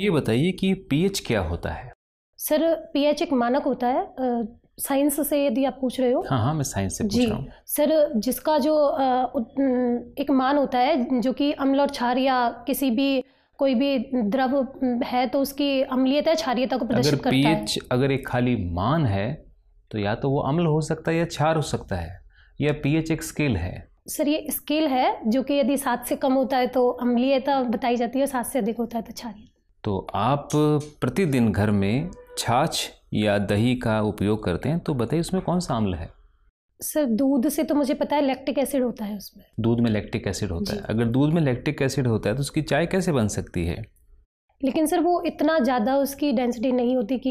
ये बताइए कि पीएच क्या होता है सर पीएच एक मानक होता है साइंस से यदि आप पूछ रहे हो हाँ हाँ मैं साइंस से पूछ रहा हूँ सर जिसका जो एक मान होता है जो कि अम्ल और क्षार या किसी भी कोई भी द्रव है तो उसकी अम्लीयता क्षारियता को प्रदर्शित करता है अगर एक खाली मान है तो या तो वो अम्ल हो सकता है या क्षार हो सकता है या पीएच एक स्केल है सर ये स्केल है जो कि यदि सात से कम होता है तो अम्लीयता बताई जाती है सात से अधिक होता है तो क्षारियता तो आप प्रतिदिन घर में छाछ या दही का उपयोग करते हैं तो बताइए उसमें कौन सा अम्ल है सर दूध से तो मुझे पता है लैक्टिक एसिड होता है उसमें दूध में लैक्टिक एसिड होता है अगर दूध में लैक्टिक एसिड होता है तो उसकी चाय कैसे बन सकती है लेकिन सर वो इतना ज़्यादा उसकी डेंसिटी नहीं होती कि